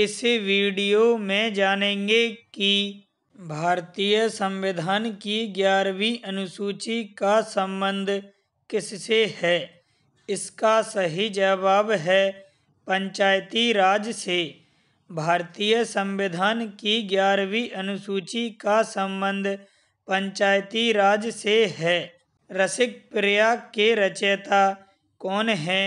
इस वीडियो में जानेंगे कि भारतीय संविधान की ग्यारहवीं अनुसूची का संबंध किससे है इसका सही जवाब है पंचायती राज से भारतीय संविधान की ग्यारहवीं अनुसूची का संबंध पंचायती राज से है रसिक प्रिया के रचयिता कौन हैं